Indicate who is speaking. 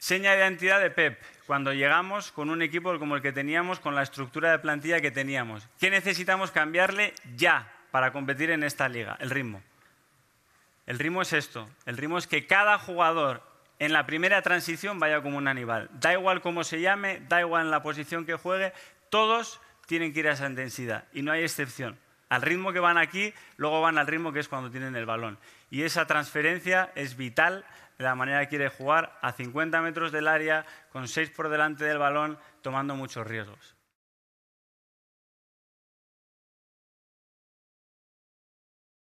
Speaker 1: Seña de identidad de Pep, cuando llegamos con un equipo como el que teníamos, con la estructura de plantilla que teníamos. ¿Qué necesitamos cambiarle ya para competir en esta liga? El ritmo. El ritmo es esto. El ritmo es que cada jugador en la primera transición vaya como un animal. Da igual cómo se llame, da igual en la posición que juegue, todos tienen que ir a esa intensidad y no hay excepción al ritmo que van aquí, luego van al ritmo que es cuando tienen el balón. Y esa transferencia es vital de la manera que quiere jugar a 50 metros del área, con 6 por delante del balón, tomando muchos riesgos.